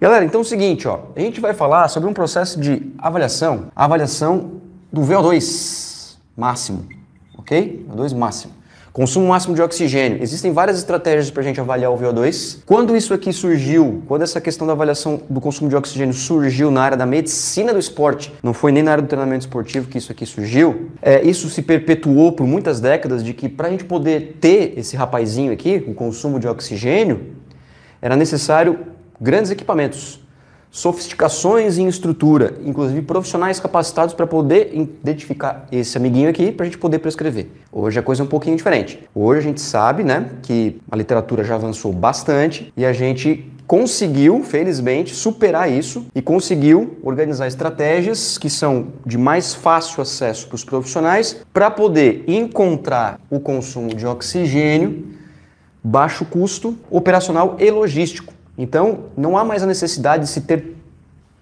Galera, então é o seguinte, ó, a gente vai falar sobre um processo de avaliação, avaliação do VO2 máximo, ok? VO2 máximo. Consumo máximo de oxigênio. Existem várias estratégias para a gente avaliar o VO2. Quando isso aqui surgiu, quando essa questão da avaliação do consumo de oxigênio surgiu na área da medicina do esporte, não foi nem na área do treinamento esportivo que isso aqui surgiu, é, isso se perpetuou por muitas décadas de que para a gente poder ter esse rapazinho aqui, o consumo de oxigênio, era necessário grandes equipamentos, sofisticações em estrutura, inclusive profissionais capacitados para poder identificar esse amiguinho aqui para a gente poder prescrever. Hoje a coisa é um pouquinho diferente. Hoje a gente sabe, né, que a literatura já avançou bastante e a gente conseguiu, felizmente, superar isso e conseguiu organizar estratégias que são de mais fácil acesso para os profissionais para poder encontrar o consumo de oxigênio, baixo custo operacional e logístico então, não há mais a necessidade de se ter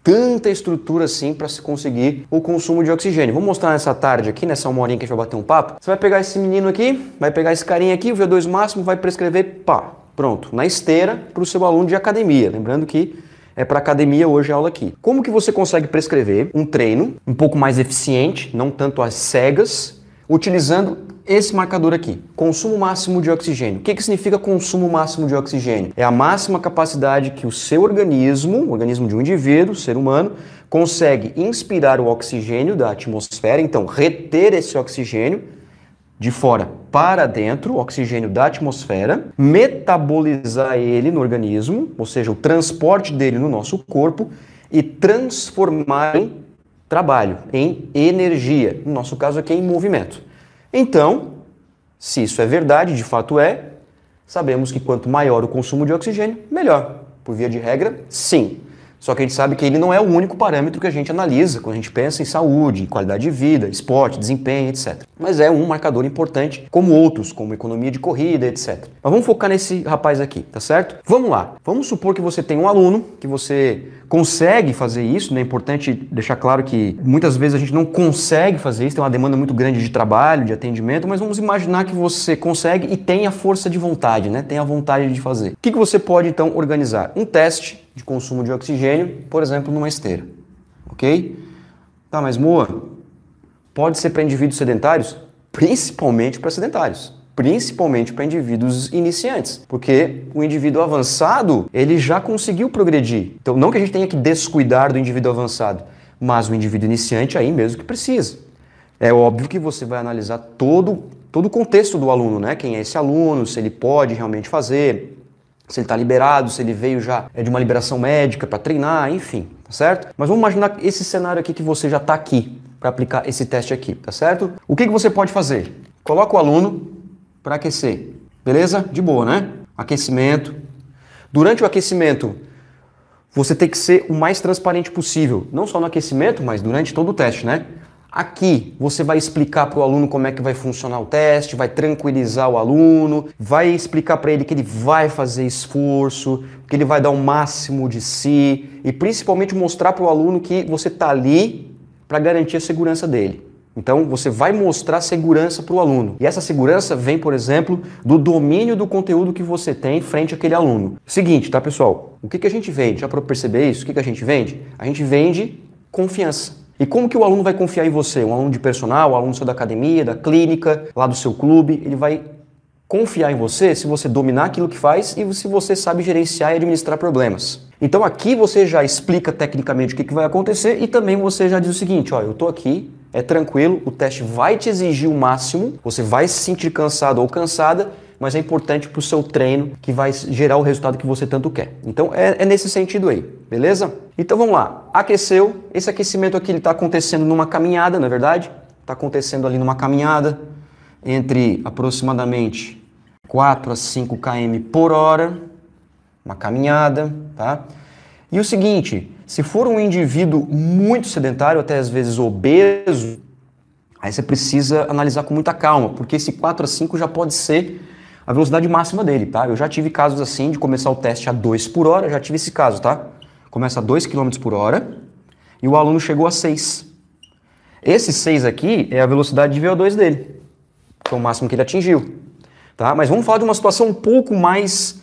tanta estrutura assim para se conseguir o consumo de oxigênio. Vou mostrar nessa tarde aqui, nessa uma horinha que a gente vai bater um papo. Você vai pegar esse menino aqui, vai pegar esse carinha aqui, o V2 máximo, vai prescrever, pá, pronto, na esteira para o seu aluno de academia. Lembrando que é para academia hoje a aula aqui. Como que você consegue prescrever um treino um pouco mais eficiente, não tanto às cegas, utilizando esse marcador aqui, consumo máximo de oxigênio. O que, que significa consumo máximo de oxigênio? É a máxima capacidade que o seu organismo, o organismo de um indivíduo, ser humano, consegue inspirar o oxigênio da atmosfera, então reter esse oxigênio de fora para dentro, o oxigênio da atmosfera, metabolizar ele no organismo, ou seja, o transporte dele no nosso corpo e transformar em trabalho, em energia, no nosso caso aqui em movimento. Então, se isso é verdade, de fato é, sabemos que quanto maior o consumo de oxigênio, melhor. Por via de regra, sim. Só que a gente sabe que ele não é o único parâmetro que a gente analisa quando a gente pensa em saúde, qualidade de vida, esporte, desempenho, etc. Mas é um marcador importante, como outros, como economia de corrida, etc. Mas vamos focar nesse rapaz aqui, tá certo? Vamos lá. Vamos supor que você tem um aluno que você consegue fazer isso, né? É importante deixar claro que muitas vezes a gente não consegue fazer isso, tem uma demanda muito grande de trabalho, de atendimento, mas vamos imaginar que você consegue e tem a força de vontade, né? Tem a vontade de fazer. O que, que você pode então organizar? Um teste de consumo de oxigênio, por exemplo, numa esteira. Ok? Tá, mas Moa, pode ser para indivíduos sedentários? Principalmente para sedentários. Principalmente para indivíduos iniciantes, porque o indivíduo avançado ele já conseguiu progredir. Então, não que a gente tenha que descuidar do indivíduo avançado, mas o indivíduo iniciante aí mesmo que precisa. É óbvio que você vai analisar todo, todo o contexto do aluno, né? Quem é esse aluno, se ele pode realmente fazer, se ele está liberado, se ele veio já é de uma liberação médica para treinar, enfim, tá certo? Mas vamos imaginar esse cenário aqui que você já está aqui para aplicar esse teste aqui, tá certo? O que, que você pode fazer? Coloca o aluno para aquecer, beleza? De boa, né? Aquecimento. Durante o aquecimento, você tem que ser o mais transparente possível, não só no aquecimento, mas durante todo o teste, né? Aqui você vai explicar para o aluno como é que vai funcionar o teste, vai tranquilizar o aluno, vai explicar para ele que ele vai fazer esforço, que ele vai dar o máximo de si e principalmente mostrar para o aluno que você está ali para garantir a segurança dele. Então você vai mostrar segurança para o aluno. E essa segurança vem, por exemplo, do domínio do conteúdo que você tem frente àquele aluno. Seguinte, tá pessoal? O que, que a gente vende? Já para perceber isso, o que, que a gente vende? A gente vende confiança. E como que o aluno vai confiar em você? Um aluno de personal, um aluno seu da academia, da clínica, lá do seu clube, ele vai confiar em você se você dominar aquilo que faz e se você sabe gerenciar e administrar problemas. Então aqui você já explica tecnicamente o que, que vai acontecer e também você já diz o seguinte, ó, eu tô aqui, é tranquilo, o teste vai te exigir o máximo, você vai se sentir cansado ou cansada, mas é importante para o seu treino que vai gerar o resultado que você tanto quer. Então é, é nesse sentido aí, beleza? Então vamos lá, aqueceu, esse aquecimento aqui está acontecendo numa caminhada, na é verdade? Está acontecendo ali numa caminhada entre aproximadamente 4 a 5 km por hora, uma caminhada, tá? E o seguinte, se for um indivíduo muito sedentário, até às vezes obeso, aí você precisa analisar com muita calma, porque esse 4 a 5 já pode ser a velocidade máxima dele, tá? Eu já tive casos assim de começar o teste a 2 por hora, já tive esse caso, tá? Começa a 2 km por hora e o aluno chegou a 6. Esse 6 aqui é a velocidade de VO2 dele, que é o máximo que ele atingiu, tá? Mas vamos falar de uma situação um pouco mais,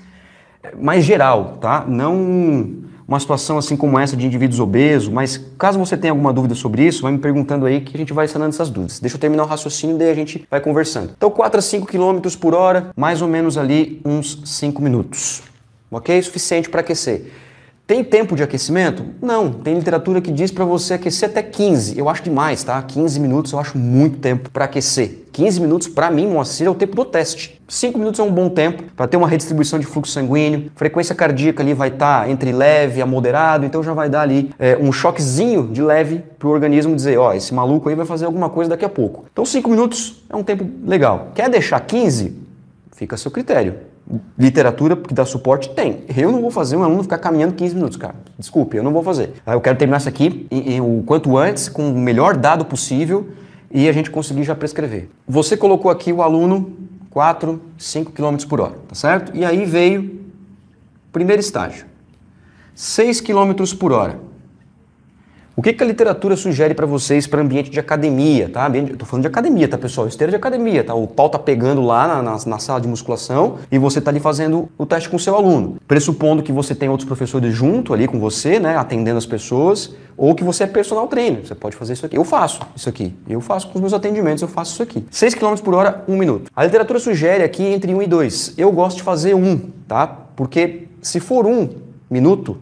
mais geral, tá? Não uma situação assim como essa de indivíduos obesos, mas caso você tenha alguma dúvida sobre isso, vai me perguntando aí que a gente vai sanando essas dúvidas. Deixa eu terminar o raciocínio, e daí a gente vai conversando. Então, 4 a 5 km por hora, mais ou menos ali uns 5 minutos. Ok? Suficiente para aquecer. Tem tempo de aquecimento? Não. Tem literatura que diz para você aquecer até 15. Eu acho demais, tá? 15 minutos eu acho muito tempo para aquecer. 15 minutos, para mim, Moacir, é o tempo do teste. 5 minutos é um bom tempo para ter uma redistribuição de fluxo sanguíneo. Frequência cardíaca ali vai estar tá entre leve a moderado, então já vai dar ali é, um choquezinho de leve para o organismo dizer: ó, esse maluco aí vai fazer alguma coisa daqui a pouco. Então, 5 minutos é um tempo legal. Quer deixar 15? Fica a seu critério literatura que dá suporte? Tem. Eu não vou fazer um aluno ficar caminhando 15 minutos, cara. Desculpe, eu não vou fazer. Eu quero terminar isso aqui o quanto antes, com o melhor dado possível e a gente conseguir já prescrever. Você colocou aqui o aluno 4, 5 km por hora, tá certo? E aí veio primeiro estágio. 6 km por hora. O que, que a literatura sugere para vocês para ambiente de academia, tá? Estou falando de academia, tá, pessoal? Esteira de academia, tá? O pau tá pegando lá na, na, na sala de musculação e você tá ali fazendo o teste com o seu aluno. Pressupondo que você tem outros professores junto ali com você, né? Atendendo as pessoas, ou que você é personal trainer. Você pode fazer isso aqui. Eu faço isso aqui. Eu faço com os meus atendimentos, eu faço isso aqui. 6 km por hora, 1 um minuto. A literatura sugere aqui entre 1 um e 2. Eu gosto de fazer 1, um, tá? Porque se for 1 um minuto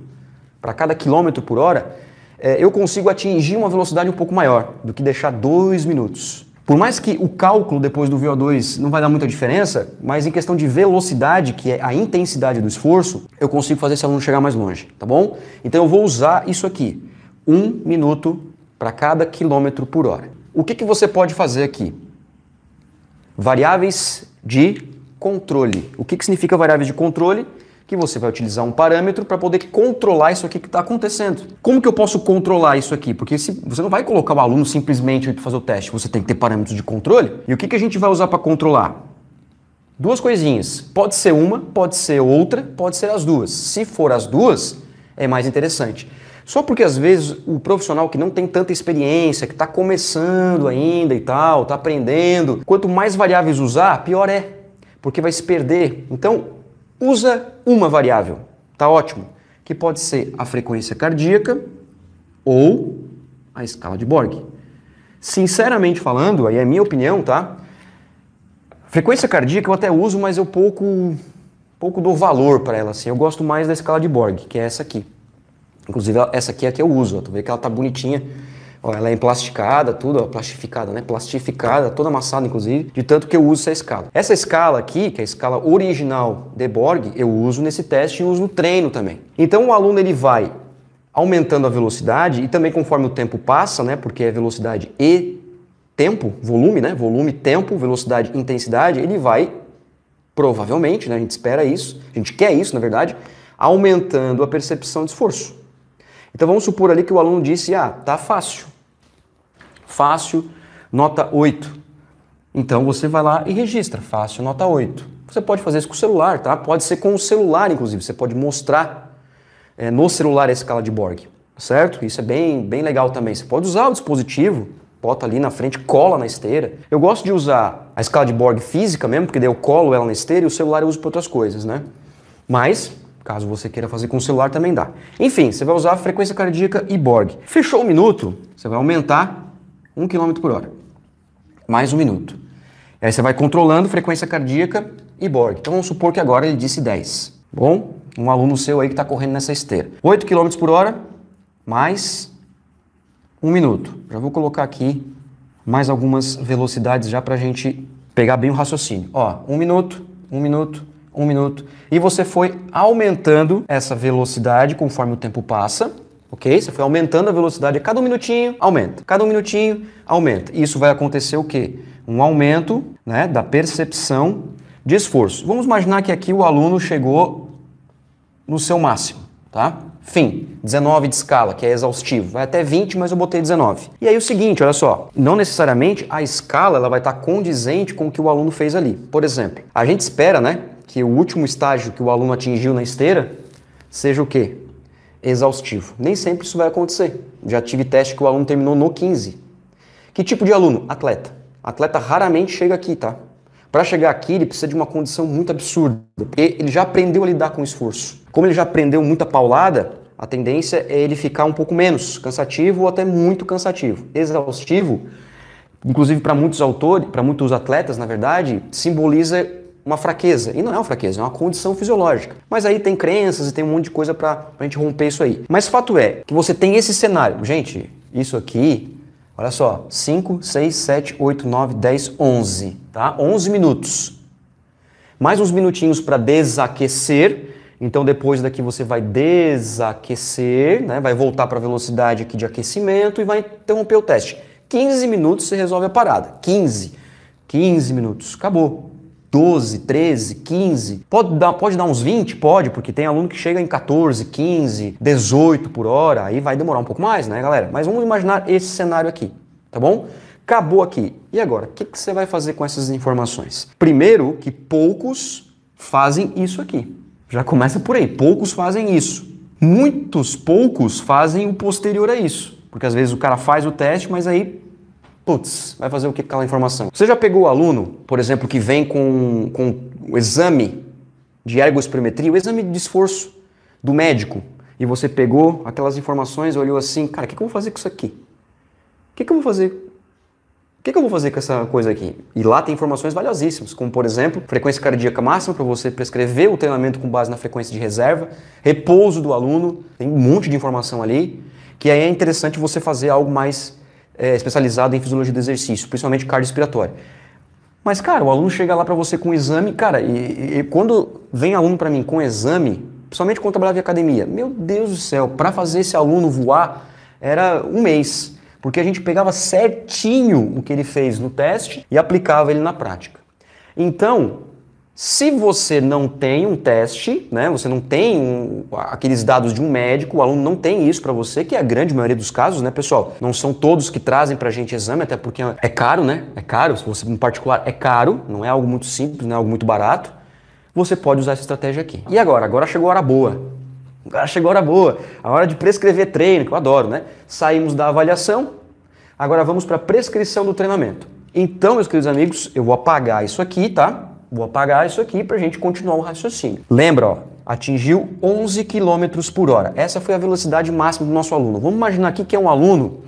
para cada quilômetro por hora é, eu consigo atingir uma velocidade um pouco maior do que deixar dois minutos. Por mais que o cálculo depois do VO2 não vai dar muita diferença, mas em questão de velocidade, que é a intensidade do esforço, eu consigo fazer esse aluno chegar mais longe, tá bom? Então eu vou usar isso aqui, um minuto para cada quilômetro por hora. O que, que você pode fazer aqui? Variáveis de controle. O que, que significa variáveis de controle? que você vai utilizar um parâmetro para poder controlar isso aqui que está acontecendo. Como que eu posso controlar isso aqui? Porque se, você não vai colocar o aluno simplesmente para fazer o teste, você tem que ter parâmetros de controle. E o que, que a gente vai usar para controlar? Duas coisinhas. Pode ser uma, pode ser outra, pode ser as duas. Se for as duas, é mais interessante. Só porque às vezes o profissional que não tem tanta experiência, que está começando ainda e tal, está aprendendo, quanto mais variáveis usar, pior é, porque vai se perder. Então, usa uma variável, tá ótimo, que pode ser a frequência cardíaca ou a escala de Borg. Sinceramente falando, aí é minha opinião, tá? Frequência cardíaca eu até uso, mas eu pouco pouco dou valor para ela assim. Eu gosto mais da escala de Borg, que é essa aqui. Inclusive essa aqui é a que eu uso, tu vê que ela tá bonitinha ela é emplasticada, tudo, ó, plastificada, né? Plastificada, toda amassada, inclusive, de tanto que eu uso essa escala. Essa escala aqui, que é a escala original de Borg, eu uso nesse teste e uso no treino também. Então o aluno ele vai aumentando a velocidade e também conforme o tempo passa, né? Porque é velocidade e tempo, volume, né? Volume, tempo, velocidade, intensidade, ele vai provavelmente, né? A gente espera isso, a gente quer isso, na verdade, aumentando a percepção de esforço. Então vamos supor ali que o aluno disse: "Ah, tá fácil" fácil, nota 8. Então você vai lá e registra, fácil, nota 8. Você pode fazer isso com o celular, tá? Pode ser com o celular, inclusive. Você pode mostrar é, no celular a escala de Borg, certo? Isso é bem, bem legal também. Você pode usar o dispositivo, bota ali na frente, cola na esteira. Eu gosto de usar a escala de Borg física mesmo, porque daí eu colo ela na esteira e o celular eu uso para outras coisas, né? Mas Caso você queira fazer com o celular, também dá. Enfim, você vai usar a frequência cardíaca e Borg. Fechou o minuto, você vai aumentar 1 km por hora. Mais um minuto. E aí você vai controlando frequência cardíaca e Borg. Então vamos supor que agora ele disse 10. Bom, um aluno seu aí que está correndo nessa esteira. 8 km por hora, mais um minuto. Já vou colocar aqui mais algumas velocidades já para a gente pegar bem o raciocínio. Ó, um minuto, um minuto, um minuto. E você foi aumentando essa velocidade conforme o tempo passa ok? Você foi aumentando a velocidade, cada um minutinho aumenta, cada um minutinho aumenta. E isso vai acontecer o quê? Um aumento né, da percepção de esforço. Vamos imaginar que aqui o aluno chegou no seu máximo, tá? Fim, 19 de escala, que é exaustivo. Vai até 20, mas eu botei 19. E aí o seguinte, olha só, não necessariamente a escala ela vai estar tá condizente com o que o aluno fez ali. Por exemplo, a gente espera, né, que o último estágio que o aluno atingiu na esteira seja o quê? exaustivo. Nem sempre isso vai acontecer. Já tive teste que o aluno terminou no 15. Que tipo de aluno? Atleta. Atleta raramente chega aqui, tá? Para chegar aqui, ele precisa de uma condição muito absurda, porque ele já aprendeu a lidar com o esforço. Como ele já aprendeu muita paulada, a tendência é ele ficar um pouco menos cansativo ou até muito cansativo. Exaustivo, inclusive para muitos autores, para muitos atletas, na verdade, simboliza uma fraqueza. E não é uma fraqueza, é uma condição fisiológica. Mas aí tem crenças e tem um monte de coisa para a gente romper isso aí. Mas fato é que você tem esse cenário. Gente, isso aqui, olha só: 5, 6, 7, 8, 9, 10, 11. Tá? 11 minutos. Mais uns minutinhos para desaquecer. Então depois daqui você vai desaquecer, né? vai voltar para a velocidade aqui de aquecimento e vai interromper o teste. 15 minutos você resolve a parada. 15. 15 minutos. Acabou. 12, 13, 15. Pode dar, pode dar uns 20? Pode, porque tem aluno que chega em 14, 15, 18 por hora, aí vai demorar um pouco mais, né, galera? Mas vamos imaginar esse cenário aqui, tá bom? Acabou aqui. E agora, o que, que você vai fazer com essas informações? Primeiro, que poucos fazem isso aqui. Já começa por aí. Poucos fazem isso. Muitos poucos fazem o posterior a isso. Porque às vezes o cara faz o teste, mas aí Putz, vai fazer o que com aquela informação? Você já pegou o aluno, por exemplo, que vem com, com o exame de ergospirometria, o exame de esforço do médico, e você pegou aquelas informações, olhou assim, cara, o que, que, eu vou fazer com isso aqui? O que, que, eu vou fazer? O que, que, eu vou fazer com essa coisa aqui? E lá tem informações valiosíssimas, como por exemplo, frequência cardíaca máxima para você prescrever o treinamento com base na frequência de reserva, repouso do aluno, tem um monte de informação ali, que aí é interessante você fazer algo mais é, especializado em fisiologia do exercício, principalmente cardiorrespiratória. Mas, cara, o aluno chega lá para você com um exame, cara, e, e quando vem aluno para mim com um exame, principalmente quando eu trabalhava em academia, meu Deus do céu, para fazer esse aluno voar era um mês, porque a gente pegava certinho o que ele fez no teste e aplicava ele na prática. Então, se você não tem um teste, né, você não tem um, aqueles dados de um médico, o aluno não tem isso para você, que é a grande maioria dos casos, né, pessoal? Não são todos que trazem para a gente exame, até porque é caro, né? É caro, se você em particular é caro, não é algo muito simples, não é algo muito barato. Você pode usar essa estratégia aqui. E agora? Agora chegou a hora boa. Agora chegou a hora boa. A hora de prescrever treino, que eu adoro, né? Saímos da avaliação, agora vamos para a prescrição do treinamento. Então, meus queridos amigos, eu vou apagar isso aqui, tá? Vou apagar isso aqui para a gente continuar o raciocínio. Lembra, ó, atingiu 11 km por hora. Essa foi a velocidade máxima do nosso aluno. Vamos imaginar aqui que é um aluno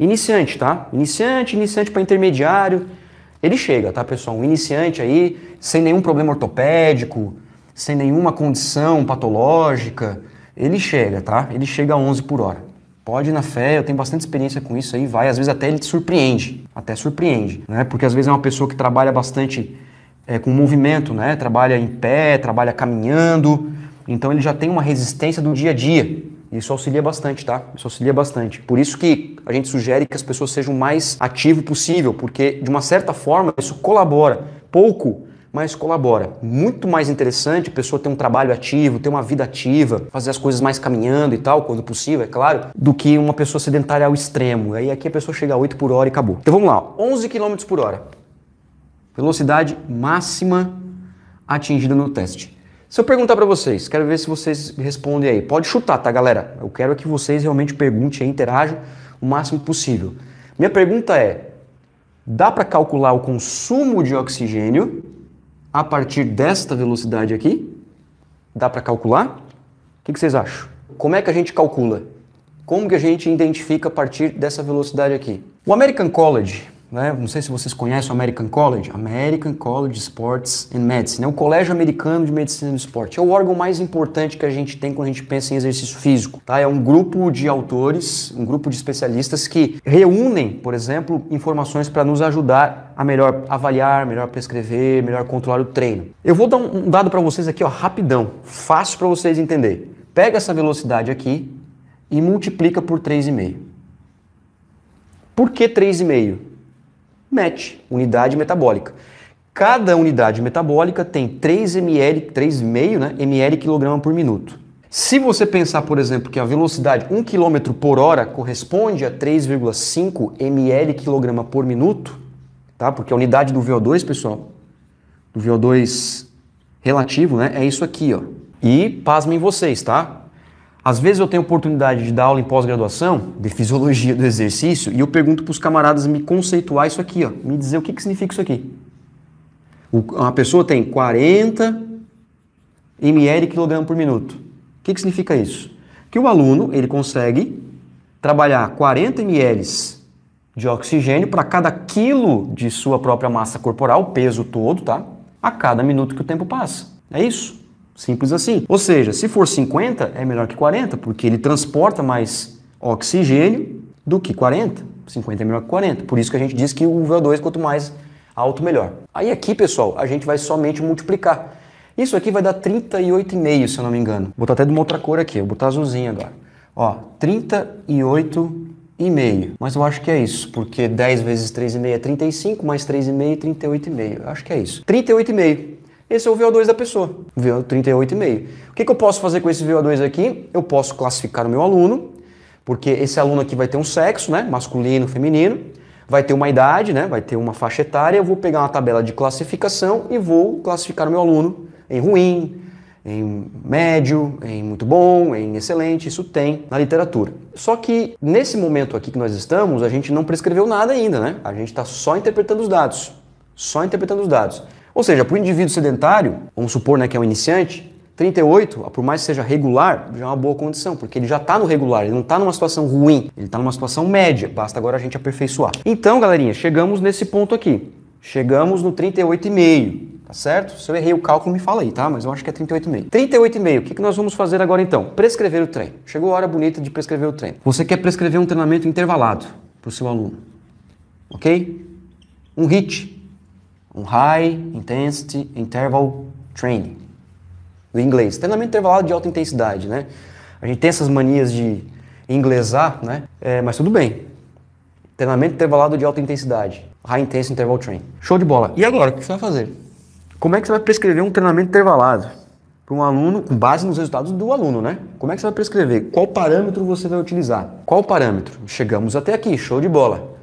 iniciante, tá? Iniciante, iniciante para intermediário. Ele chega, tá, pessoal? Um iniciante aí, sem nenhum problema ortopédico, sem nenhuma condição patológica. Ele chega, tá? Ele chega a 11 por hora. Pode ir na fé, eu tenho bastante experiência com isso aí, vai. Às vezes até ele te surpreende, até surpreende, né? Porque às vezes é uma pessoa que trabalha bastante é, com movimento, né? Trabalha em pé, trabalha caminhando. Então ele já tem uma resistência do dia a dia. Isso auxilia bastante, tá? Isso auxilia bastante. Por isso que a gente sugere que as pessoas sejam mais ativo possível, porque de uma certa forma isso colabora. Pouco, mas colabora. Muito mais interessante a pessoa ter um trabalho ativo, ter uma vida ativa, fazer as coisas mais caminhando e tal, quando possível, é claro, do que uma pessoa sedentária ao extremo. Aí aqui a pessoa chega a 8 por hora e acabou. Então vamos lá, 11 km por hora. Velocidade máxima atingida no teste. Se eu perguntar para vocês, quero ver se vocês respondem aí. Pode chutar, tá, galera? Eu quero é que vocês realmente perguntem e interajam o máximo possível. Minha pergunta é: dá para calcular o consumo de oxigênio a partir desta velocidade aqui? Dá para calcular? O que vocês acham? Como é que a gente calcula? Como que a gente identifica a partir dessa velocidade aqui? O American College né? não sei se vocês conhecem o American College, American College Sports and Medicine, é o Colégio Americano de Medicina do Esporte. É o órgão mais importante que a gente tem quando a gente pensa em exercício físico. Tá? É um grupo de autores, um grupo de especialistas que reúnem, por exemplo, informações para nos ajudar a melhor avaliar, melhor prescrever, melhor controlar o treino. Eu vou dar um dado para vocês aqui, ó, rapidão, fácil para vocês entenderem. Pega essa velocidade aqui e multiplica por 3,5. Por que 3,5? MET, unidade metabólica. Cada unidade metabólica tem 3 ml, 3,5 né, ml quilograma por minuto. Se você pensar, por exemplo, que a velocidade 1 km por hora corresponde a 3,5 ml quilograma por minuto, tá? porque a unidade do VO2, pessoal, do VO2 relativo, né, é isso aqui. Ó. E pasmem vocês, tá? Às vezes eu tenho oportunidade de dar aula em pós-graduação de fisiologia do exercício e eu pergunto para os camaradas me conceituar isso aqui, ó, me dizer o que, que significa isso aqui. O, uma pessoa tem 40 ml quilograma por minuto. O que, que significa isso? Que o aluno ele consegue trabalhar 40 ml de oxigênio para cada quilo de sua própria massa corporal, peso todo, tá? A cada minuto que o tempo passa. É isso. Simples assim. Ou seja, se for 50, é melhor que 40, porque ele transporta mais oxigênio do que 40. 50 é melhor que 40. Por isso que a gente diz que o VO2, quanto mais alto, melhor. Aí aqui, pessoal, a gente vai somente multiplicar. Isso aqui vai dar 38,5, se eu não me engano. Vou botar até de uma outra cor aqui, vou botar azulzinho agora. Ó, 38,5. Mas eu acho que é isso, porque 10 vezes 3,5 é 35, mais 3,5 é 38,5. Eu acho que é isso. 38,5. Esse é o VO2 da pessoa, VO38,5. O que, que eu posso fazer com esse VO2 aqui? Eu posso classificar o meu aluno, porque esse aluno aqui vai ter um sexo, né? Masculino, feminino, vai ter uma idade, né? Vai ter uma faixa etária. Eu vou pegar uma tabela de classificação e vou classificar o meu aluno em ruim, em médio, em muito bom, em excelente, isso tem na literatura. Só que nesse momento aqui que nós estamos, a gente não prescreveu nada ainda, né? A gente está só interpretando os dados. Só interpretando os dados. Ou seja, para o indivíduo sedentário, vamos supor né, que é um iniciante, 38, por mais que seja regular, já é uma boa condição, porque ele já está no regular, ele não está numa situação ruim, ele está numa situação média, basta agora a gente aperfeiçoar. Então, galerinha, chegamos nesse ponto aqui. Chegamos no 38,5, tá certo? Se eu errei o cálculo, me fala aí, tá? Mas eu acho que é 38,5. 38,5, o que, que nós vamos fazer agora então? Prescrever o treino. Chegou a hora bonita de prescrever o treino. Você quer prescrever um treinamento intervalado para o seu aluno, ok? Um HIT, um High Intensity Interval Training, do inglês. Treinamento intervalado de alta intensidade, né? A gente tem essas manias de inglesar, né? É, mas tudo bem. Treinamento intervalado de alta intensidade. High Intensity Interval Training. Show de bola. E agora, o que você vai fazer? Como é que você vai prescrever um treinamento intervalado para um aluno com base nos resultados do aluno, né? Como é que você vai prescrever? Qual parâmetro você vai utilizar? Qual parâmetro? Chegamos até aqui, show de bola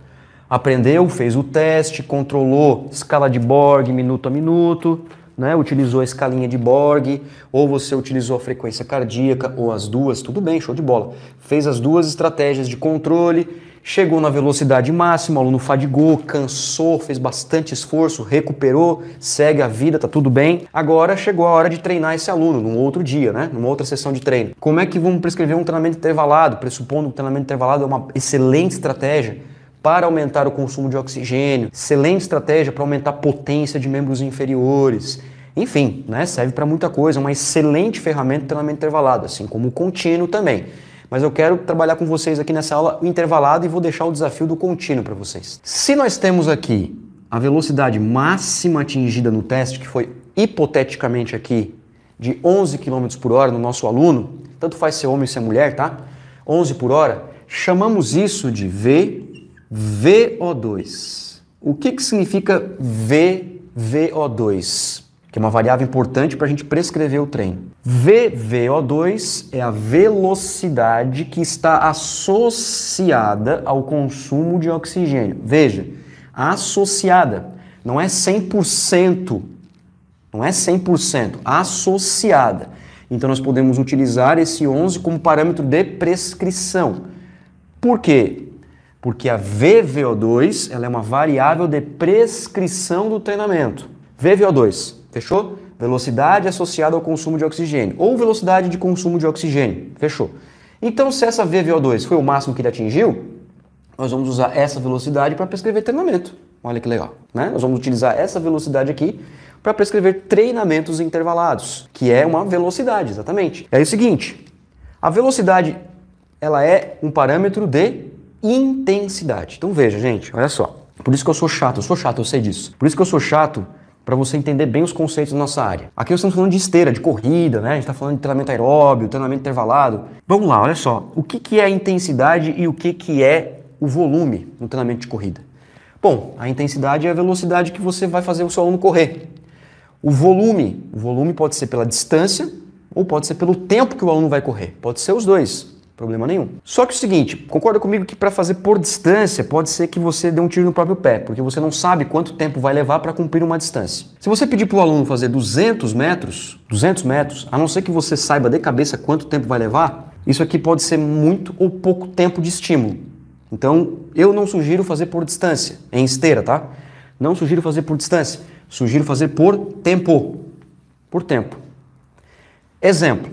aprendeu, fez o teste, controlou escala de Borg minuto a minuto, né? utilizou a escalinha de Borg, ou você utilizou a frequência cardíaca, ou as duas, tudo bem, show de bola. Fez as duas estratégias de controle, chegou na velocidade máxima, o aluno fadigou, cansou, fez bastante esforço, recuperou, segue a vida, tá tudo bem. Agora chegou a hora de treinar esse aluno num outro dia, né? Numa outra sessão de treino. Como é que vamos prescrever um treinamento intervalado? Pressupondo que o treinamento intervalado é uma excelente estratégia para aumentar o consumo de oxigênio, excelente estratégia para aumentar a potência de membros inferiores. Enfim, né, serve para muita coisa, é uma excelente ferramenta de treinamento intervalado, assim como o contínuo também. Mas eu quero trabalhar com vocês aqui nessa aula intervalado e vou deixar o desafio do contínuo para vocês. Se nós temos aqui a velocidade máxima atingida no teste, que foi hipoteticamente aqui de 11 km por hora no nosso aluno, tanto faz ser homem ou ser é mulher, tá? 11 por hora, chamamos isso de V VO2. O que, que significa VVO2? Que é uma variável importante para a gente prescrever o trem. VVO2 é a velocidade que está associada ao consumo de oxigênio. Veja, associada. Não é 100%. Não é 100%. Associada. Então nós podemos utilizar esse 11 como parâmetro de prescrição. Por quê? Porque a VVO2 ela é uma variável de prescrição do treinamento. VVO2, fechou? Velocidade associada ao consumo de oxigênio. Ou velocidade de consumo de oxigênio, fechou? Então, se essa VVO2 foi o máximo que ele atingiu, nós vamos usar essa velocidade para prescrever treinamento. Olha que legal, né? Nós vamos utilizar essa velocidade aqui para prescrever treinamentos intervalados, que é uma velocidade, exatamente. É o seguinte, a velocidade ela é um parâmetro de intensidade. Então veja, gente, olha só. Por isso que eu sou chato, eu sou chato, eu sei disso. Por isso que eu sou chato para você entender bem os conceitos da nossa área. Aqui nós estamos falando de esteira, de corrida, né? A gente está falando de treinamento aeróbio, treinamento intervalado. Vamos lá, olha só. O que, que é a intensidade e o que, que é o volume no treinamento de corrida? Bom, a intensidade é a velocidade que você vai fazer o seu aluno correr. O volume, o volume pode ser pela distância ou pode ser pelo tempo que o aluno vai correr. Pode ser os dois problema nenhum. Só que o seguinte, concorda comigo que para fazer por distância pode ser que você dê um tiro no próprio pé, porque você não sabe quanto tempo vai levar para cumprir uma distância. Se você pedir para o aluno fazer 200 metros, 200 metros, a não ser que você saiba de cabeça quanto tempo vai levar, isso aqui pode ser muito ou pouco tempo de estímulo. Então, eu não sugiro fazer por distância, em esteira, tá? Não sugiro fazer por distância, sugiro fazer por tempo. Por tempo. Exemplo,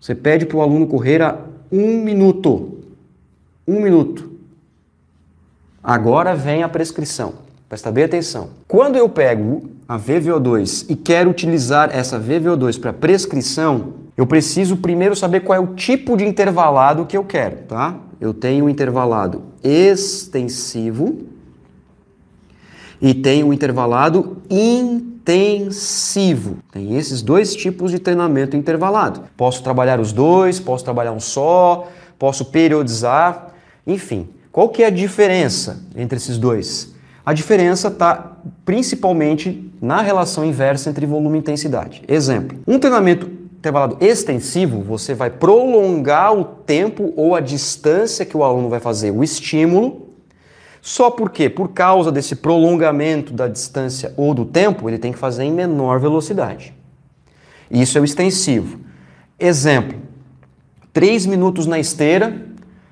você pede para o aluno correr a um minuto. Um minuto. Agora vem a prescrição. Presta bem atenção. Quando eu pego a VVO2 e quero utilizar essa VVO2 para prescrição, eu preciso primeiro saber qual é o tipo de intervalado que eu quero, tá? Eu tenho o um intervalado extensivo e tenho o um intervalado intensivo intensivo. Tem esses dois tipos de treinamento intervalado. Posso trabalhar os dois, posso trabalhar um só, posso periodizar, enfim. Qual que é a diferença entre esses dois? A diferença está principalmente na relação inversa entre volume e intensidade. Exemplo: um treinamento intervalado extensivo, você vai prolongar o tempo ou a distância que o aluno vai fazer o estímulo só porque, por causa desse prolongamento da distância ou do tempo, ele tem que fazer em menor velocidade. Isso é o extensivo. Exemplo: 3 minutos na esteira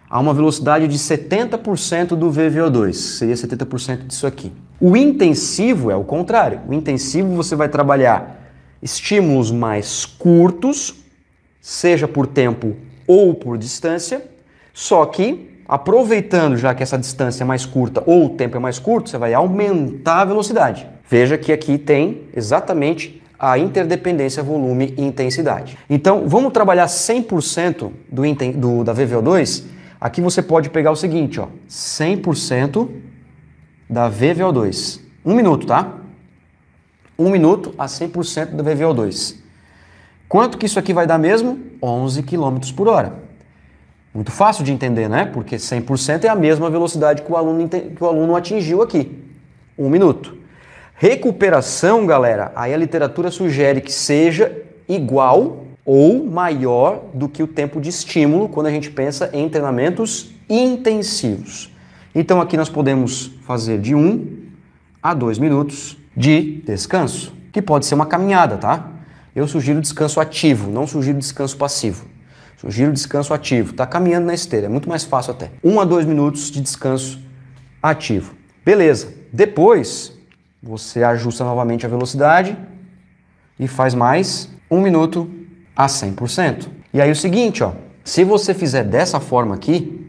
a uma velocidade de 70% do VVO2, seria 70% disso aqui. O intensivo é o contrário. O intensivo você vai trabalhar estímulos mais curtos, seja por tempo ou por distância, só que aproveitando já que essa distância é mais curta ou o tempo é mais curto, você vai aumentar a velocidade. Veja que aqui tem exatamente a interdependência volume e intensidade. Então, vamos trabalhar 100% do, do, da VVO2? Aqui você pode pegar o seguinte, ó, 100% da VVO2. Um minuto, tá? Um minuto a 100% da VVO2. Quanto que isso aqui vai dar mesmo? 11 km por hora. Muito fácil de entender, né? Porque 100% é a mesma velocidade que o, aluno que o aluno atingiu aqui. Um minuto. Recuperação, galera, aí a literatura sugere que seja igual ou maior do que o tempo de estímulo quando a gente pensa em treinamentos intensivos. Então aqui nós podemos fazer de 1 um a 2 minutos de descanso, que pode ser uma caminhada, tá? Eu sugiro descanso ativo, não sugiro descanso passivo. Giro descanso ativo. Está caminhando na esteira, é muito mais fácil até. Um a dois minutos de descanso ativo. Beleza. Depois, você ajusta novamente a velocidade e faz mais um minuto a 100%. E aí o seguinte, ó, se você fizer dessa forma aqui,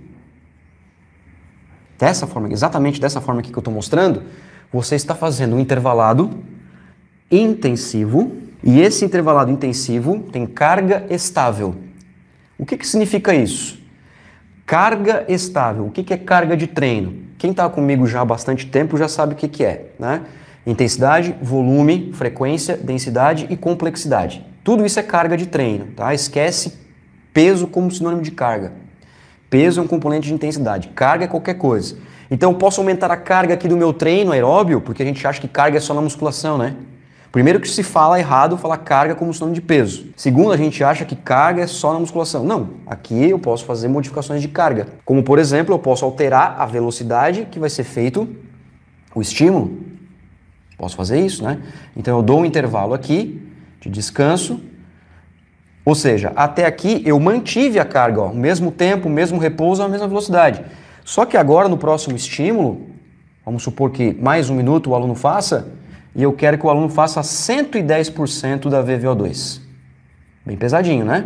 dessa forma, exatamente dessa forma aqui que eu estou mostrando, você está fazendo um intervalado intensivo e esse intervalado intensivo tem carga estável. O que, que significa isso? Carga estável. O que, que é carga de treino? Quem está comigo já há bastante tempo já sabe o que, que é, né? Intensidade, volume, frequência, densidade e complexidade. Tudo isso é carga de treino, tá? Esquece peso como sinônimo de carga. Peso é um componente de intensidade, carga é qualquer coisa. Então, eu posso aumentar a carga aqui do meu treino aeróbio, porque a gente acha que carga é só na musculação, né? Primeiro que se fala errado falar carga como sinônimo de peso. Segundo, a gente acha que carga é só na musculação. Não, aqui eu posso fazer modificações de carga. Como por exemplo, eu posso alterar a velocidade que vai ser feito o estímulo. Posso fazer isso, né? Então eu dou um intervalo aqui de descanso. Ou seja, até aqui eu mantive a carga, ó, mesmo tempo, o mesmo repouso, a mesma velocidade. Só que agora no próximo estímulo, vamos supor que mais um minuto o aluno faça, e eu quero que o aluno faça 110% da VVO2. Bem pesadinho, né?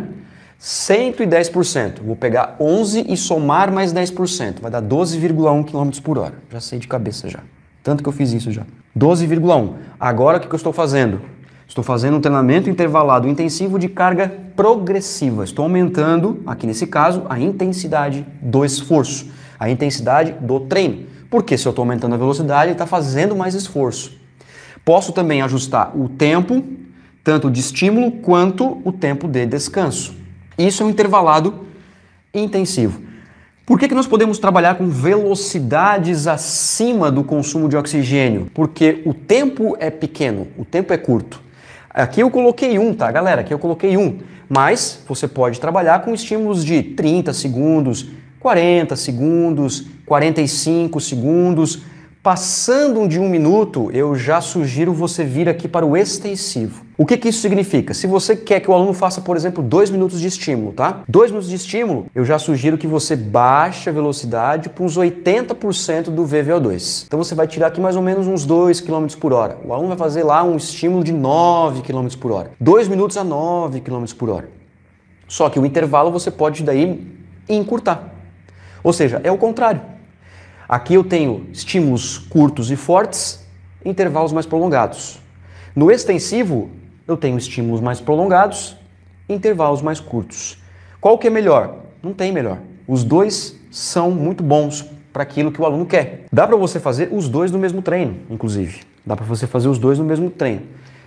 110%. Vou pegar 11 e somar mais 10%. Vai dar 12,1 km por hora. Já sei de cabeça já. Tanto que eu fiz isso já. 12,1. Agora o que eu estou fazendo? Estou fazendo um treinamento intervalado intensivo de carga progressiva. Estou aumentando, aqui nesse caso, a intensidade do esforço, a intensidade do treino. Porque se eu estou aumentando a velocidade, ele está fazendo mais esforço. Posso também ajustar o tempo, tanto de estímulo quanto o tempo de descanso. Isso é um intervalado intensivo. Por que, que nós podemos trabalhar com velocidades acima do consumo de oxigênio? Porque o tempo é pequeno, o tempo é curto. Aqui eu coloquei um, tá, galera? Aqui eu coloquei um. Mas você pode trabalhar com estímulos de 30 segundos, 40 segundos, 45 segundos Passando de um minuto, eu já sugiro você vir aqui para o extensivo. O que, que isso significa? Se você quer que o aluno faça, por exemplo, dois minutos de estímulo, tá? Dois minutos de estímulo, eu já sugiro que você baixe a velocidade para uns 80% do VVO2. Então você vai tirar aqui mais ou menos uns 2 km por hora. O aluno vai fazer lá um estímulo de 9 km por hora. Dois minutos a 9 km por hora. Só que o intervalo você pode daí encurtar. Ou seja, é o contrário. Aqui eu tenho estímulos curtos e fortes, intervalos mais prolongados. No extensivo, eu tenho estímulos mais prolongados, intervalos mais curtos. Qual que é melhor? Não tem melhor. Os dois são muito bons para aquilo que o aluno quer. Dá para você fazer os dois no mesmo treino, inclusive. Dá para você fazer os dois no mesmo treino,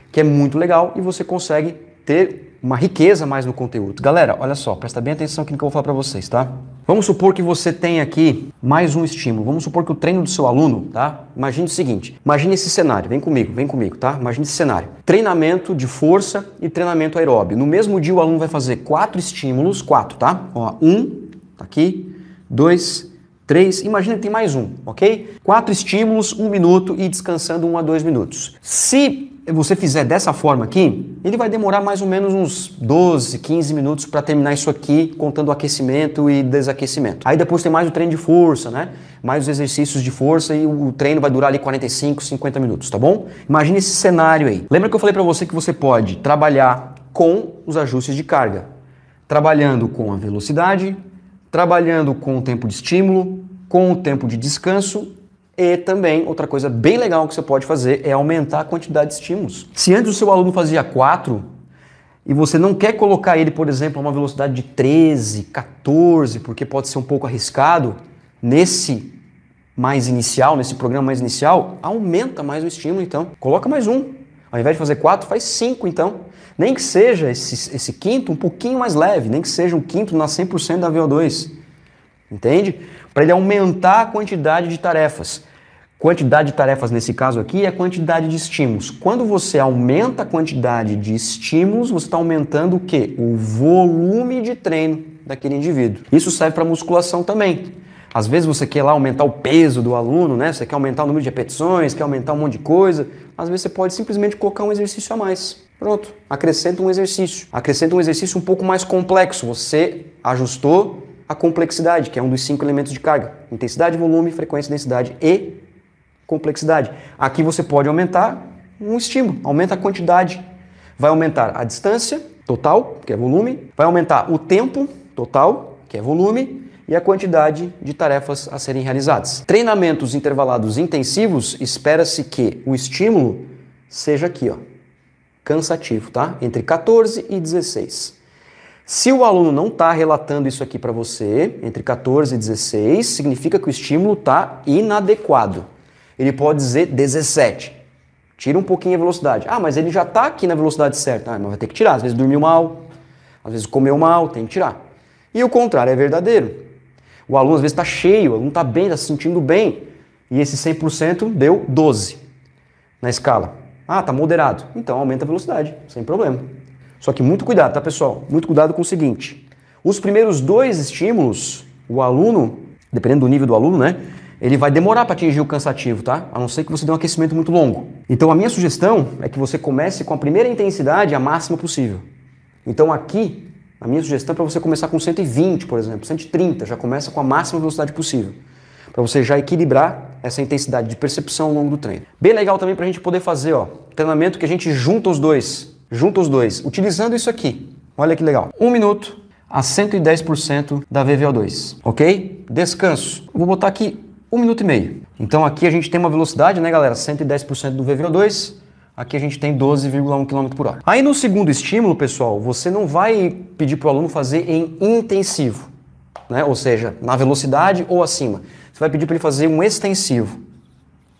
que é muito legal e você consegue ter uma riqueza mais no conteúdo. Galera, olha só, presta bem atenção aqui no que eu vou falar para vocês, tá? Vamos supor que você tem aqui mais um estímulo. Vamos supor que o treino do seu aluno, tá? Imagine o seguinte, imagine esse cenário, vem comigo, vem comigo, tá? Imagine esse cenário. Treinamento de força e treinamento aeróbio. No mesmo dia o aluno vai fazer quatro estímulos, quatro, tá? Ó, um, tá aqui, dois, três, imagina que tem mais um, ok? Quatro estímulos, um minuto e descansando um a dois minutos. Se você fizer dessa forma aqui, ele vai demorar mais ou menos uns 12, 15 minutos para terminar isso aqui, contando aquecimento e desaquecimento. Aí depois tem mais o treino de força, né? Mais os exercícios de força e o treino vai durar ali 45, 50 minutos, tá bom? Imagina esse cenário aí. Lembra que eu falei para você que você pode trabalhar com os ajustes de carga, trabalhando com a velocidade, trabalhando com o tempo de estímulo, com o tempo de descanso e também, outra coisa bem legal que você pode fazer é aumentar a quantidade de estímulos. Se antes o seu aluno fazia 4 e você não quer colocar ele, por exemplo, a uma velocidade de 13, 14, porque pode ser um pouco arriscado, nesse mais inicial, nesse programa mais inicial, aumenta mais o estímulo então. Coloca mais um. Ao invés de fazer 4, faz 5 então. Nem que seja esse, esse quinto um pouquinho mais leve, nem que seja um quinto na 100% da VO2. Entende? Para ele aumentar a quantidade de tarefas. Quantidade de tarefas nesse caso aqui é a quantidade de estímulos. Quando você aumenta a quantidade de estímulos, você está aumentando o quê? O volume de treino daquele indivíduo. Isso serve para musculação também. Às vezes você quer lá aumentar o peso do aluno, né? Você quer aumentar o número de repetições, quer aumentar um monte de coisa. Às vezes você pode simplesmente colocar um exercício a mais. Pronto, acrescenta um exercício. Acrescenta um exercício um pouco mais complexo. Você ajustou a complexidade, que é um dos cinco elementos de carga: intensidade, volume, frequência, densidade e complexidade. Aqui você pode aumentar um estímulo, aumenta a quantidade. Vai aumentar a distância total, que é volume, vai aumentar o tempo total, que é volume, e a quantidade de tarefas a serem realizadas. Treinamentos intervalados intensivos, espera-se que o estímulo seja aqui, ó, cansativo, tá? Entre 14 e 16. Se o aluno não está relatando isso aqui para você, entre 14 e 16, significa que o estímulo está inadequado ele pode dizer 17. Tira um pouquinho a velocidade. Ah, mas ele já está aqui na velocidade certa. Ah, mas vai ter que tirar. Às vezes dormiu mal, às vezes comeu mal, tem que tirar. E o contrário é verdadeiro. O aluno às vezes está cheio, o aluno está bem, está se sentindo bem. E esse 100% deu 12 na escala. Ah, está moderado. Então aumenta a velocidade, sem problema. Só que muito cuidado, tá pessoal? Muito cuidado com o seguinte. Os primeiros dois estímulos, o aluno, dependendo do nível do aluno, né? ele vai demorar para atingir o cansativo, tá? A não ser que você dê um aquecimento muito longo. Então a minha sugestão é que você comece com a primeira intensidade a máxima possível. Então aqui, a minha sugestão é para você começar com 120, por exemplo, 130, já começa com a máxima velocidade possível, para você já equilibrar essa intensidade de percepção ao longo do treino. Bem legal também para a gente poder fazer, ó, treinamento que a gente junta os dois, junta os dois, utilizando isso aqui. Olha que legal. Um minuto a 110% da VVO2, ok? Descanso. Vou botar aqui um minuto e meio. Então aqui a gente tem uma velocidade, né, galera? 110% do VVO2. Aqui a gente tem 12,1 km por hora. Aí no segundo estímulo, pessoal, você não vai pedir para o aluno fazer em intensivo, né? ou seja, na velocidade ou acima. Você vai pedir para ele fazer um extensivo.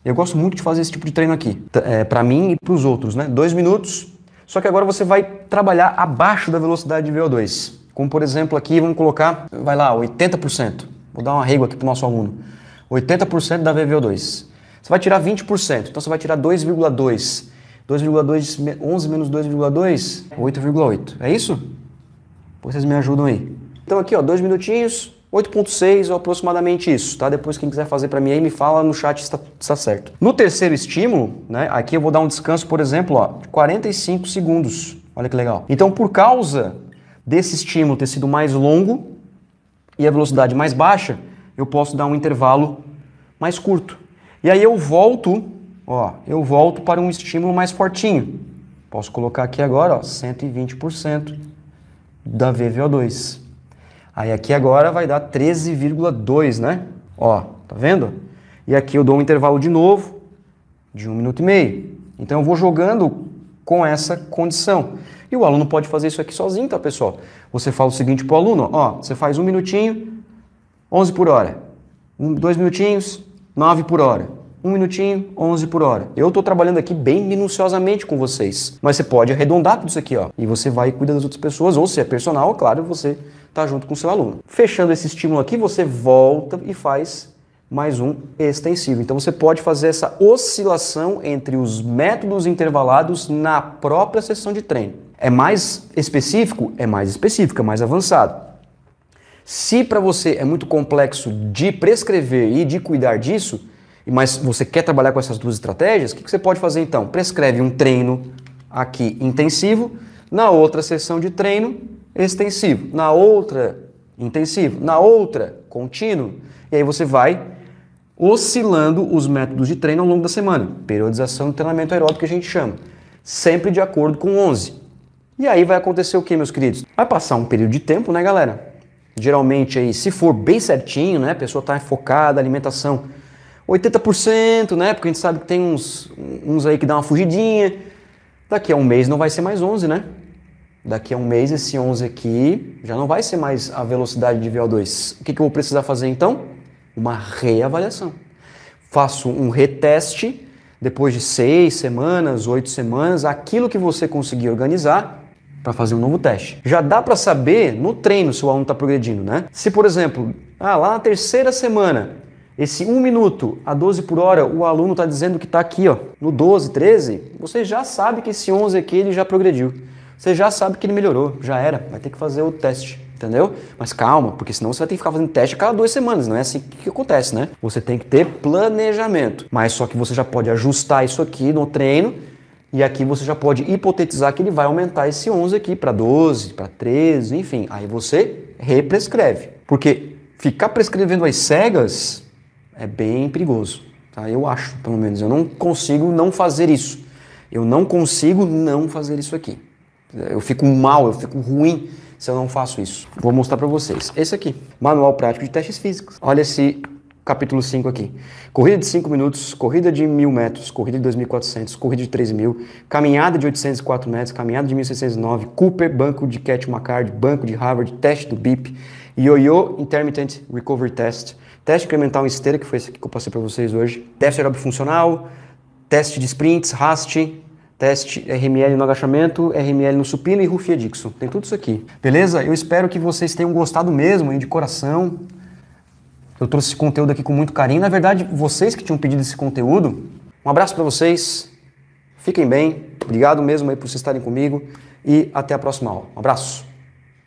Eu gosto muito de fazer esse tipo de treino aqui, é, para mim e para os outros, né? Dois minutos, só que agora você vai trabalhar abaixo da velocidade de VO2. Como por exemplo aqui, vamos colocar, vai lá, 80%. Vou dar uma régua aqui para o nosso aluno. 80% da VVO2. Você vai tirar 20%, então você vai tirar 2,2. 2,2, 11 menos 2,2, 8,8. É isso? Vocês me ajudam aí. Então aqui, ó, dois minutinhos, 8,6 ou aproximadamente isso, tá? Depois quem quiser fazer para mim aí, me fala no chat se está tá certo. No terceiro estímulo, né, aqui eu vou dar um descanso, por exemplo, ó, 45 segundos. Olha que legal. Então, por causa desse estímulo ter sido mais longo e a velocidade mais baixa, eu posso dar um intervalo mais curto. E aí eu volto, ó, eu volto para um estímulo mais fortinho. Posso colocar aqui agora, ó, 120% da VVO2. Aí aqui agora vai dar 13,2, né? Ó, tá vendo? E aqui eu dou um intervalo de novo de um minuto e meio. Então eu vou jogando com essa condição. E o aluno pode fazer isso aqui sozinho, tá, pessoal? Você fala o seguinte para o aluno, ó, você faz um minutinho, 11 por hora. Um, dois minutinhos, 9 por hora. Um minutinho, 11 por hora. Eu estou trabalhando aqui bem minuciosamente com vocês. Mas você pode arredondar tudo isso aqui, ó. E você vai e cuida das outras pessoas. Ou se é personal, claro, você está junto com o seu aluno. Fechando esse estímulo aqui, você volta e faz mais um extensivo. Então você pode fazer essa oscilação entre os métodos intervalados na própria sessão de treino. É mais específico? É mais específico, é mais avançado. Se para você é muito complexo de prescrever e de cuidar disso, mas você quer trabalhar com essas duas estratégias, o que, que você pode fazer então? Prescreve um treino aqui intensivo, na outra sessão de treino extensivo, na outra intensivo, na outra contínuo, e aí você vai oscilando os métodos de treino ao longo da semana. Periodização do treinamento aeróbico que a gente chama, sempre de acordo com 11. E aí vai acontecer o que, meus queridos? Vai passar um período de tempo, né, galera? geralmente aí, se for bem certinho, né, a pessoa está focada, alimentação 80%, né, porque a gente sabe que tem uns, uns aí que dá uma fugidinha. Daqui a um mês não vai ser mais 11, né? Daqui a um mês esse 11 aqui já não vai ser mais a velocidade de VO2. O que, que eu vou precisar fazer então? Uma reavaliação. Faço um reteste depois de seis semanas, oito semanas, aquilo que você conseguir organizar para fazer um novo teste. Já dá para saber no treino se o aluno está progredindo, né? Se, por exemplo, ah, lá na terceira semana, esse 1 um minuto a 12 por hora, o aluno está dizendo que está aqui, ó, no 12, 13, você já sabe que esse 11 aqui ele já progrediu. Você já sabe que ele melhorou, já era, vai ter que fazer o teste entendeu? Mas calma, porque senão você vai ter que ficar fazendo teste a cada duas semanas, não é assim que acontece, né? Você tem que ter planejamento, mas só que você já pode ajustar isso aqui no treino e aqui você já pode hipotetizar que ele vai aumentar esse 11 aqui para 12, para 13, enfim. Aí você represcreve. Porque ficar prescrevendo as cegas é bem perigoso. Tá? Eu acho, pelo menos. Eu não consigo não fazer isso. Eu não consigo não fazer isso aqui. Eu fico mal, eu fico ruim se eu não faço isso. Vou mostrar para vocês. Esse aqui, Manual Prático de Testes Físicos. Olha esse capítulo 5 aqui. Corrida de 5 minutos, corrida de 1.000 metros, corrida de 2.400, corrida de 3.000, caminhada de 804 metros, caminhada de 1.609, Cooper, banco de Cat Macard, banco de Harvard, teste do BIP, Yo-Yo Intermittent Recovery Test, teste incremental em esteira, que foi esse que eu passei para vocês hoje, teste aeróbico funcional, teste de sprints, RAST, teste RML no agachamento, RML no supino e Rufia Dixon. Tem tudo isso aqui. Beleza? Eu espero que vocês tenham gostado mesmo, hein, de coração. Eu trouxe esse conteúdo aqui com muito carinho. Na verdade, vocês que tinham pedido esse conteúdo, um abraço para vocês. Fiquem bem. Obrigado mesmo aí por vocês estarem comigo e até a próxima aula. Um abraço.